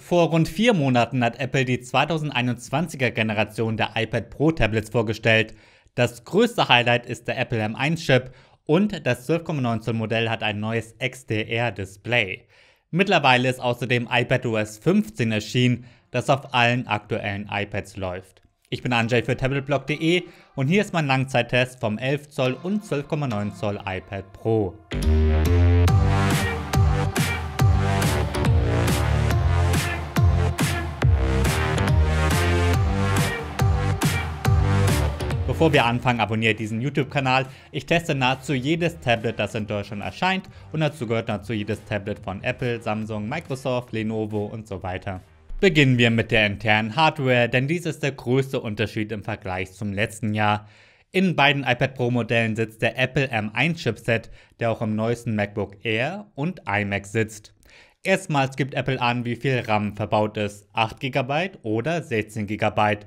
Vor rund vier Monaten hat Apple die 2021er Generation der iPad Pro Tablets vorgestellt. Das größte Highlight ist der Apple M1-Chip und das 12,9 Zoll Modell hat ein neues XDR-Display. Mittlerweile ist außerdem iPad OS 15 erschienen, das auf allen aktuellen iPads läuft. Ich bin Anjay für tabletblog.de und hier ist mein Langzeittest vom 11 Zoll und 12,9 Zoll iPad Pro. Bevor wir anfangen, abonniert diesen YouTube-Kanal. Ich teste nahezu jedes Tablet, das in Deutschland erscheint und dazu gehört nahezu jedes Tablet von Apple, Samsung, Microsoft, Lenovo und so weiter. Beginnen wir mit der internen Hardware, denn dies ist der größte Unterschied im Vergleich zum letzten Jahr. In beiden iPad Pro Modellen sitzt der Apple M1 Chipset, der auch im neuesten MacBook Air und iMac sitzt. Erstmals gibt Apple an, wie viel RAM verbaut ist, 8 GB oder 16 GB.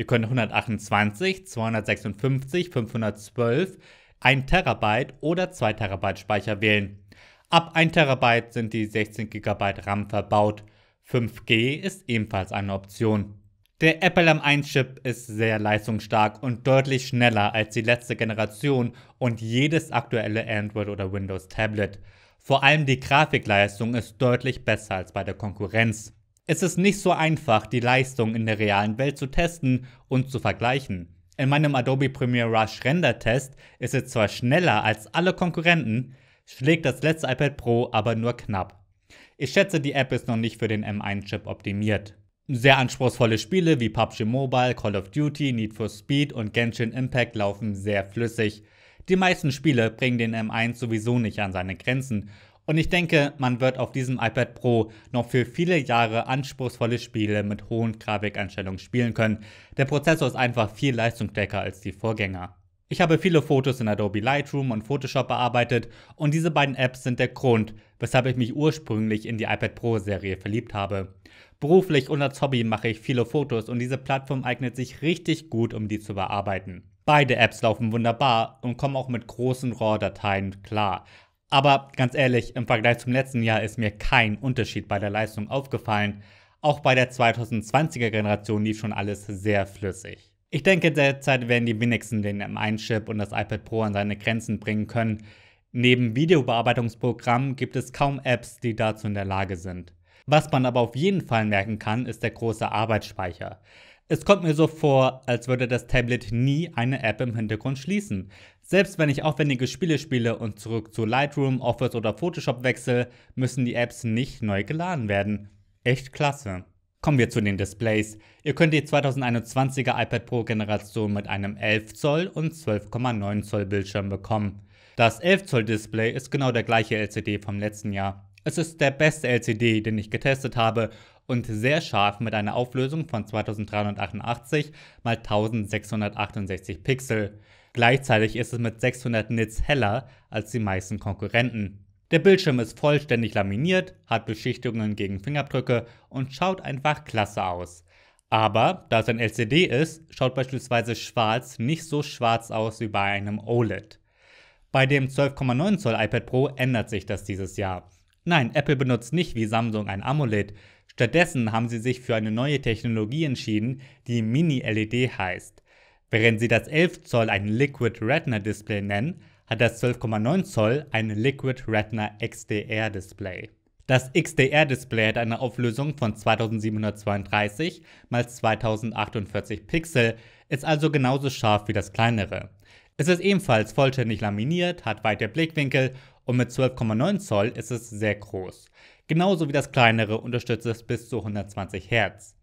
Ihr könnt 128, 256, 512, 1 Terabyte oder 2 Terabyte Speicher wählen. Ab 1 Terabyte sind die 16 GB RAM verbaut. 5G ist ebenfalls eine Option. Der Apple M1-Chip ist sehr leistungsstark und deutlich schneller als die letzte Generation und jedes aktuelle Android- oder Windows-Tablet. Vor allem die Grafikleistung ist deutlich besser als bei der Konkurrenz. Es ist nicht so einfach, die Leistung in der realen Welt zu testen und zu vergleichen. In meinem Adobe Premiere Rush Render Test ist es zwar schneller als alle Konkurrenten, schlägt das letzte iPad Pro aber nur knapp. Ich schätze, die App ist noch nicht für den M1-Chip optimiert. Sehr anspruchsvolle Spiele wie PUBG Mobile, Call of Duty, Need for Speed und Genshin Impact laufen sehr flüssig. Die meisten Spiele bringen den M1 sowieso nicht an seine Grenzen und ich denke, man wird auf diesem iPad Pro noch für viele Jahre anspruchsvolle Spiele mit hohen Grafikeinstellungen spielen können. Der Prozessor ist einfach viel leistungsstärker als die Vorgänger. Ich habe viele Fotos in Adobe Lightroom und Photoshop bearbeitet und diese beiden Apps sind der Grund, weshalb ich mich ursprünglich in die iPad Pro Serie verliebt habe. Beruflich und als Hobby mache ich viele Fotos und diese Plattform eignet sich richtig gut, um die zu bearbeiten. Beide Apps laufen wunderbar und kommen auch mit großen RAW-Dateien klar, aber ganz ehrlich, im Vergleich zum letzten Jahr ist mir kein Unterschied bei der Leistung aufgefallen. Auch bei der 2020er Generation lief schon alles sehr flüssig. Ich denke, derzeit werden die wenigsten den M1-Chip und das iPad Pro an seine Grenzen bringen können. Neben Videobearbeitungsprogrammen gibt es kaum Apps, die dazu in der Lage sind. Was man aber auf jeden Fall merken kann, ist der große Arbeitsspeicher. Es kommt mir so vor, als würde das Tablet nie eine App im Hintergrund schließen. Selbst wenn ich aufwendige Spiele spiele und zurück zu Lightroom, Office oder Photoshop wechsle, müssen die Apps nicht neu geladen werden. Echt klasse. Kommen wir zu den Displays. Ihr könnt die 2021er iPad Pro Generation mit einem 11 Zoll und 12,9 Zoll Bildschirm bekommen. Das 11 Zoll Display ist genau der gleiche LCD vom letzten Jahr. Es ist der beste LCD, den ich getestet habe und sehr scharf mit einer Auflösung von 2388 x 1668 Pixel. Gleichzeitig ist es mit 600 Nits heller als die meisten Konkurrenten. Der Bildschirm ist vollständig laminiert, hat Beschichtungen gegen Fingerabdrücke und schaut einfach klasse aus. Aber da es ein LCD ist, schaut beispielsweise schwarz nicht so schwarz aus wie bei einem OLED. Bei dem 12,9 Zoll iPad Pro ändert sich das dieses Jahr. Nein, Apple benutzt nicht wie Samsung ein AMOLED, Stattdessen haben sie sich für eine neue Technologie entschieden, die Mini-LED heißt. Während sie das 11 Zoll ein Liquid Retina Display nennen, hat das 12,9 Zoll ein Liquid Retina XDR Display. Das XDR Display hat eine Auflösung von 2732 x 2048 Pixel, ist also genauso scharf wie das kleinere. Es ist ebenfalls vollständig laminiert, hat weite Blickwinkel und mit 12,9 Zoll ist es sehr groß genauso wie das kleinere unterstützt es bis zu 120 Hz.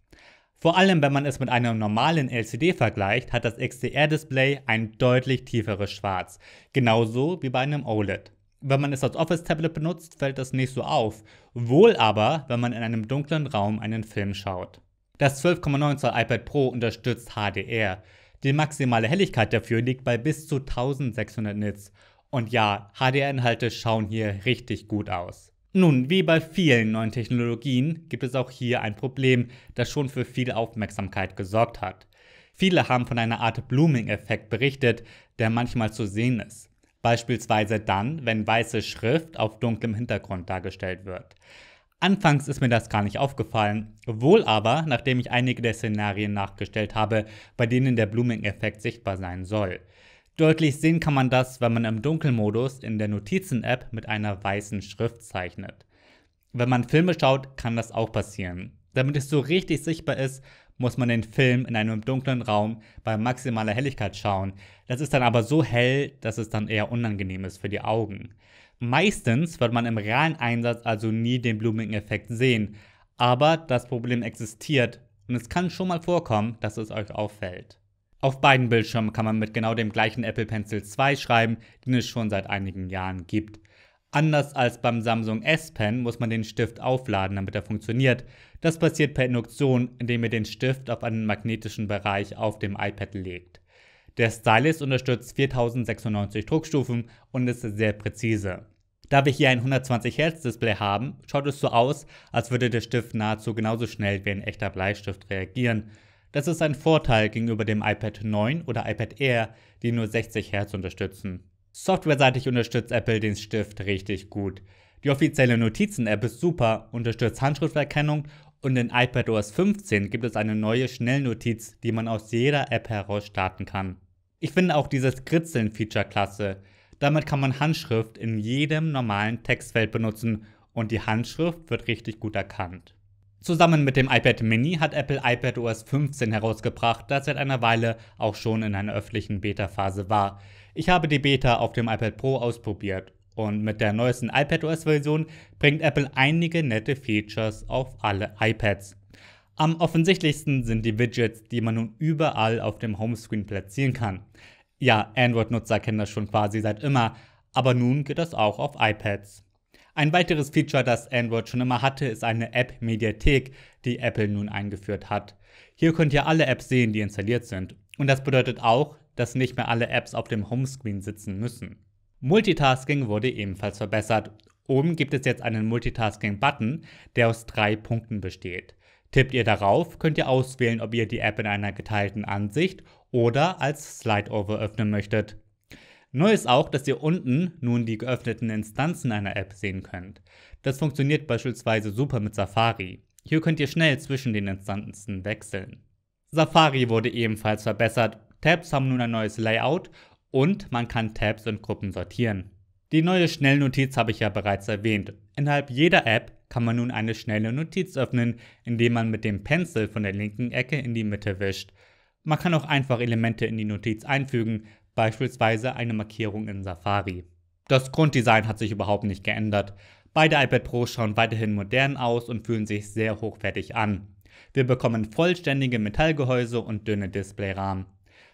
Vor allem, wenn man es mit einem normalen LCD vergleicht, hat das XDR-Display ein deutlich tieferes Schwarz, genauso wie bei einem OLED. Wenn man es als Office-Tablet benutzt, fällt das nicht so auf, wohl aber, wenn man in einem dunklen Raum einen Film schaut. Das 12,9 Zoll iPad Pro unterstützt HDR. Die maximale Helligkeit dafür liegt bei bis zu 1600 Nits. Und ja, HDR-Inhalte schauen hier richtig gut aus. Nun, wie bei vielen neuen Technologien gibt es auch hier ein Problem, das schon für viel Aufmerksamkeit gesorgt hat. Viele haben von einer Art Blooming-Effekt berichtet, der manchmal zu sehen ist. Beispielsweise dann, wenn weiße Schrift auf dunklem Hintergrund dargestellt wird. Anfangs ist mir das gar nicht aufgefallen, wohl aber, nachdem ich einige der Szenarien nachgestellt habe, bei denen der Blooming-Effekt sichtbar sein soll. Deutlich sehen kann man das, wenn man im Dunkelmodus in der Notizen-App mit einer weißen Schrift zeichnet. Wenn man Filme schaut, kann das auch passieren. Damit es so richtig sichtbar ist, muss man den Film in einem dunklen Raum bei maximaler Helligkeit schauen. Das ist dann aber so hell, dass es dann eher unangenehm ist für die Augen. Meistens wird man im realen Einsatz also nie den Blooming-Effekt sehen, aber das Problem existiert und es kann schon mal vorkommen, dass es euch auffällt. Auf beiden Bildschirmen kann man mit genau dem gleichen Apple Pencil 2 schreiben, den es schon seit einigen Jahren gibt. Anders als beim Samsung S Pen muss man den Stift aufladen, damit er funktioniert. Das passiert per Induktion, indem ihr den Stift auf einen magnetischen Bereich auf dem iPad legt. Der Stylus unterstützt 4096 Druckstufen und ist sehr präzise. Da wir hier ein 120 Hz Display haben, schaut es so aus, als würde der Stift nahezu genauso schnell wie ein echter Bleistift reagieren. Das ist ein Vorteil gegenüber dem iPad 9 oder iPad Air, die nur 60 Hz unterstützen. Softwareseitig unterstützt Apple den Stift richtig gut. Die offizielle Notizen-App ist super, unterstützt Handschrifterkennung und in iPadOS 15 gibt es eine neue Schnellnotiz, die man aus jeder App heraus starten kann. Ich finde auch dieses Kritzeln-Feature klasse. Damit kann man Handschrift in jedem normalen Textfeld benutzen und die Handschrift wird richtig gut erkannt. Zusammen mit dem iPad Mini hat Apple iPadOS 15 herausgebracht, das seit einer Weile auch schon in einer öffentlichen Beta-Phase war. Ich habe die Beta auf dem iPad Pro ausprobiert und mit der neuesten iPadOS-Version bringt Apple einige nette Features auf alle iPads. Am offensichtlichsten sind die Widgets, die man nun überall auf dem Homescreen platzieren kann. Ja, Android-Nutzer kennen das schon quasi seit immer, aber nun geht das auch auf iPads. Ein weiteres Feature, das Android schon immer hatte, ist eine App-Mediathek, die Apple nun eingeführt hat. Hier könnt ihr alle Apps sehen, die installiert sind. Und das bedeutet auch, dass nicht mehr alle Apps auf dem Homescreen sitzen müssen. Multitasking wurde ebenfalls verbessert. Oben gibt es jetzt einen Multitasking-Button, der aus drei Punkten besteht. Tippt ihr darauf, könnt ihr auswählen, ob ihr die App in einer geteilten Ansicht oder als Slideover öffnen möchtet. Neu ist auch, dass ihr unten nun die geöffneten Instanzen einer App sehen könnt. Das funktioniert beispielsweise super mit Safari. Hier könnt ihr schnell zwischen den Instanzen wechseln. Safari wurde ebenfalls verbessert, Tabs haben nun ein neues Layout und man kann Tabs und Gruppen sortieren. Die neue Schnellnotiz habe ich ja bereits erwähnt. Innerhalb jeder App kann man nun eine schnelle Notiz öffnen, indem man mit dem Pencil von der linken Ecke in die Mitte wischt. Man kann auch einfach Elemente in die Notiz einfügen, beispielsweise eine Markierung in Safari. Das Grunddesign hat sich überhaupt nicht geändert. Beide iPad Pros schauen weiterhin modern aus und fühlen sich sehr hochwertig an. Wir bekommen vollständige Metallgehäuse und dünne Displayrahmen.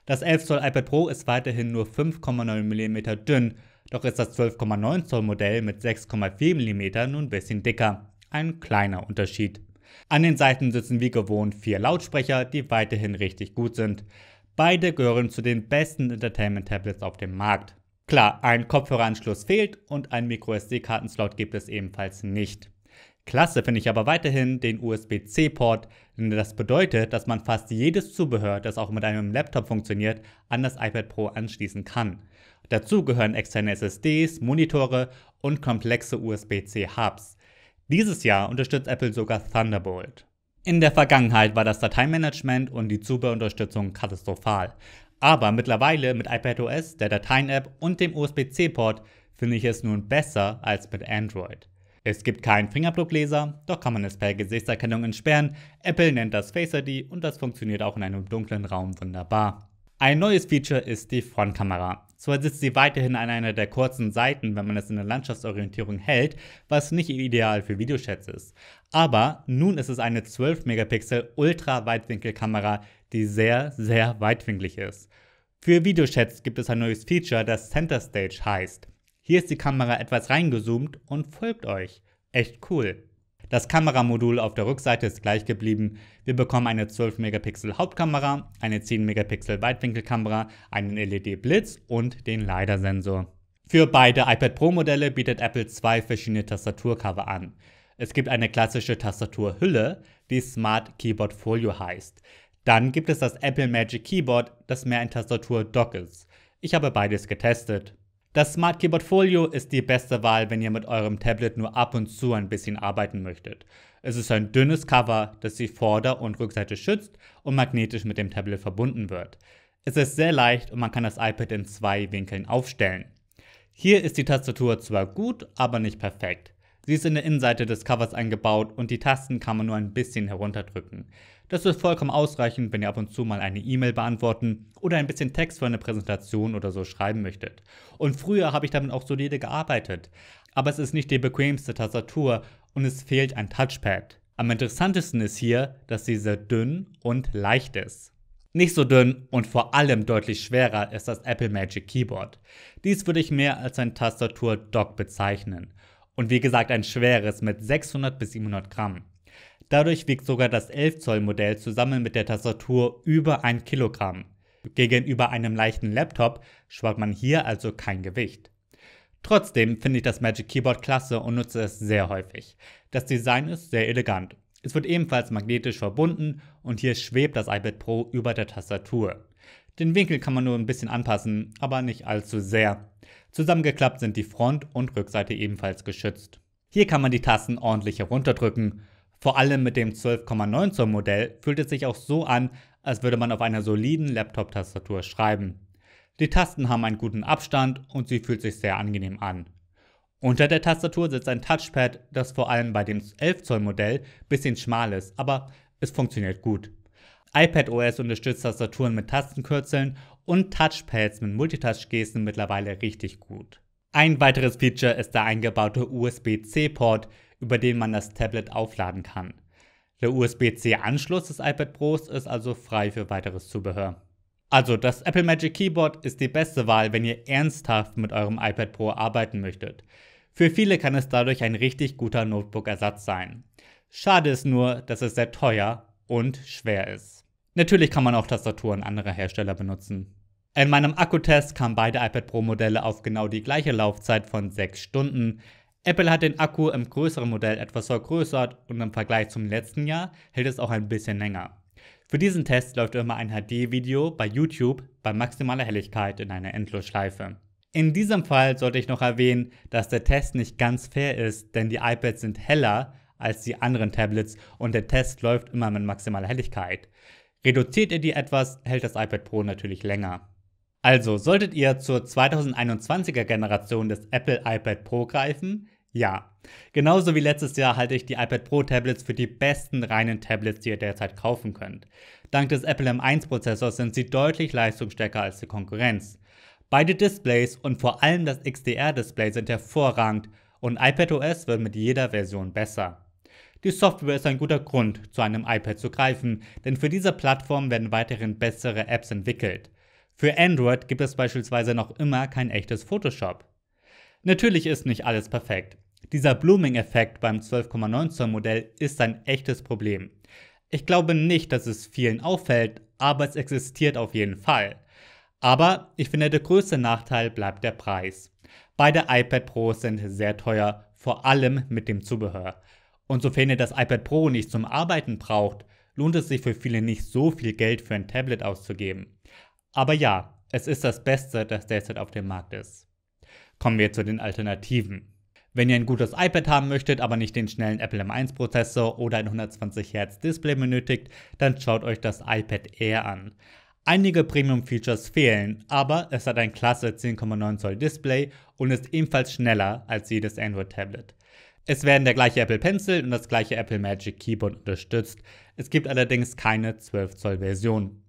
Das 11 Zoll iPad Pro ist weiterhin nur 5,9 mm dünn, doch ist das 12,9 Zoll Modell mit 6,4 mm nun ein bisschen dicker. Ein kleiner Unterschied. An den Seiten sitzen wie gewohnt vier Lautsprecher, die weiterhin richtig gut sind. Beide gehören zu den besten Entertainment-Tablets auf dem Markt. Klar, ein Kopfhöreranschluss fehlt und ein MicroSD-Kartenslot gibt es ebenfalls nicht. Klasse finde ich aber weiterhin den USB-C-Port, denn das bedeutet, dass man fast jedes Zubehör, das auch mit einem Laptop funktioniert, an das iPad Pro anschließen kann. Dazu gehören externe SSDs, Monitore und komplexe USB-C-Hubs. Dieses Jahr unterstützt Apple sogar Thunderbolt. In der Vergangenheit war das Dateimanagement und die Zubehörunterstützung katastrophal. Aber mittlerweile mit iPadOS, der Dateien-App und dem USB-C-Port finde ich es nun besser als mit Android. Es gibt keinen Fingerabdruckleser, doch kann man es per Gesichtserkennung entsperren. Apple nennt das Face ID und das funktioniert auch in einem dunklen Raum wunderbar. Ein neues Feature ist die Frontkamera. Zwar sitzt sie weiterhin an einer der kurzen Seiten, wenn man es in der Landschaftsorientierung hält, was nicht ideal für Videochats ist. Aber nun ist es eine 12 Megapixel Ultra-Weitwinkelkamera, die sehr, sehr weitwinklig ist. Für Videochats gibt es ein neues Feature, das Center Stage heißt. Hier ist die Kamera etwas reingezoomt und folgt euch. Echt cool. Das Kameramodul auf der Rückseite ist gleich geblieben. Wir bekommen eine 12 Megapixel Hauptkamera, eine 10 Megapixel Weitwinkelkamera, einen LED-Blitz und den LiDAR-Sensor. Für beide iPad Pro Modelle bietet Apple zwei verschiedene Tastaturcover an. Es gibt eine klassische Tastaturhülle, die Smart Keyboard Folio heißt. Dann gibt es das Apple Magic Keyboard, das mehr ein Tastatur-Dock ist. Ich habe beides getestet. Das Smart Keyboard Folio ist die beste Wahl, wenn ihr mit eurem Tablet nur ab und zu ein bisschen arbeiten möchtet. Es ist ein dünnes Cover, das die Vorder- und Rückseite schützt und magnetisch mit dem Tablet verbunden wird. Es ist sehr leicht und man kann das iPad in zwei Winkeln aufstellen. Hier ist die Tastatur zwar gut, aber nicht perfekt. Sie ist in der Innenseite des Covers eingebaut und die Tasten kann man nur ein bisschen herunterdrücken. Das ist vollkommen ausreichend, wenn ihr ab und zu mal eine E-Mail beantworten oder ein bisschen Text für eine Präsentation oder so schreiben möchtet. Und früher habe ich damit auch solide gearbeitet. Aber es ist nicht die bequemste Tastatur und es fehlt ein Touchpad. Am interessantesten ist hier, dass diese dünn und leicht ist. Nicht so dünn und vor allem deutlich schwerer ist das Apple Magic Keyboard. Dies würde ich mehr als ein Tastatur-Dock bezeichnen. Und wie gesagt ein schweres mit 600 bis 700 Gramm. Dadurch wiegt sogar das 11 Zoll Modell zusammen mit der Tastatur über 1 Kilogramm. Gegenüber einem leichten Laptop spart man hier also kein Gewicht. Trotzdem finde ich das Magic Keyboard klasse und nutze es sehr häufig. Das Design ist sehr elegant. Es wird ebenfalls magnetisch verbunden und hier schwebt das iPad Pro über der Tastatur. Den Winkel kann man nur ein bisschen anpassen, aber nicht allzu sehr. Zusammengeklappt sind die Front- und Rückseite ebenfalls geschützt. Hier kann man die Tasten ordentlich herunterdrücken vor allem mit dem 12,9 Zoll Modell fühlt es sich auch so an, als würde man auf einer soliden Laptop-Tastatur schreiben. Die Tasten haben einen guten Abstand und sie fühlt sich sehr angenehm an. Unter der Tastatur sitzt ein Touchpad, das vor allem bei dem 11 Zoll Modell bisschen schmal ist, aber es funktioniert gut. iPadOS unterstützt Tastaturen mit Tastenkürzeln und Touchpads mit Multitouch-Gesten mittlerweile richtig gut. Ein weiteres Feature ist der eingebaute USB-C-Port, über den man das Tablet aufladen kann. Der USB-C-Anschluss des iPad Pros ist also frei für weiteres Zubehör. Also das Apple Magic Keyboard ist die beste Wahl, wenn ihr ernsthaft mit eurem iPad Pro arbeiten möchtet. Für viele kann es dadurch ein richtig guter Notebook-Ersatz sein. Schade ist nur, dass es sehr teuer und schwer ist. Natürlich kann man auch Tastaturen anderer Hersteller benutzen. In meinem Akkutest kamen beide iPad Pro Modelle auf genau die gleiche Laufzeit von 6 Stunden. Apple hat den Akku im größeren Modell etwas vergrößert und im Vergleich zum letzten Jahr hält es auch ein bisschen länger. Für diesen Test läuft immer ein HD-Video bei YouTube bei maximaler Helligkeit in einer Endlosschleife. In diesem Fall sollte ich noch erwähnen, dass der Test nicht ganz fair ist, denn die iPads sind heller als die anderen Tablets und der Test läuft immer mit maximaler Helligkeit. Reduziert ihr die etwas, hält das iPad Pro natürlich länger. Also, solltet ihr zur 2021er Generation des Apple iPad Pro greifen, ja, genauso wie letztes Jahr halte ich die iPad Pro Tablets für die besten reinen Tablets, die ihr derzeit kaufen könnt. Dank des Apple M1 Prozessors sind sie deutlich leistungsstärker als die Konkurrenz. Beide Displays und vor allem das XDR-Display sind hervorragend und iPadOS wird mit jeder Version besser. Die Software ist ein guter Grund, zu einem iPad zu greifen, denn für diese Plattform werden weiterhin bessere Apps entwickelt. Für Android gibt es beispielsweise noch immer kein echtes Photoshop. Natürlich ist nicht alles perfekt. Dieser Blooming-Effekt beim 12,9 Zoll Modell ist ein echtes Problem. Ich glaube nicht, dass es vielen auffällt, aber es existiert auf jeden Fall. Aber ich finde, der größte Nachteil bleibt der Preis. Beide iPad Pros sind sehr teuer, vor allem mit dem Zubehör. Und sofern ihr das iPad Pro nicht zum Arbeiten braucht, lohnt es sich für viele nicht so viel Geld für ein Tablet auszugeben. Aber ja, es ist das Beste, das derzeit auf dem Markt ist. Kommen wir zu den Alternativen. Wenn ihr ein gutes iPad haben möchtet, aber nicht den schnellen Apple M1 Prozessor oder ein 120 Hz Display benötigt, dann schaut euch das iPad Air an. Einige Premium-Features fehlen, aber es hat ein klasse 10,9 Zoll Display und ist ebenfalls schneller als jedes Android-Tablet. Es werden der gleiche Apple Pencil und das gleiche Apple Magic Keyboard unterstützt. Es gibt allerdings keine 12 Zoll Version.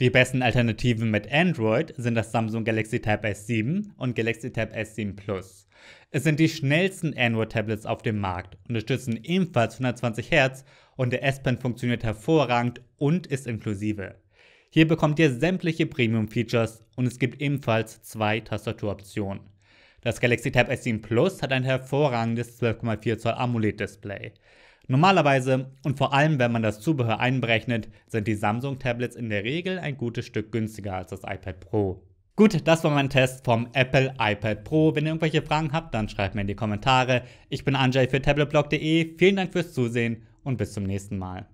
Die besten Alternativen mit Android sind das Samsung Galaxy Tab S7 und Galaxy Tab S7 Plus. Es sind die schnellsten Android-Tablets auf dem Markt, unterstützen ebenfalls 120 Hertz und der S-Pen funktioniert hervorragend und ist inklusive. Hier bekommt ihr sämtliche Premium-Features und es gibt ebenfalls zwei Tastaturoptionen. Das Galaxy Tab S7 Plus hat ein hervorragendes 12,4 Zoll AMOLED-Display. Normalerweise und vor allem wenn man das Zubehör einberechnet, sind die Samsung Tablets in der Regel ein gutes Stück günstiger als das iPad Pro. Gut, das war mein Test vom Apple iPad Pro. Wenn ihr irgendwelche Fragen habt, dann schreibt mir in die Kommentare. Ich bin Anjay für tabletblog.de. Vielen Dank fürs Zusehen und bis zum nächsten Mal.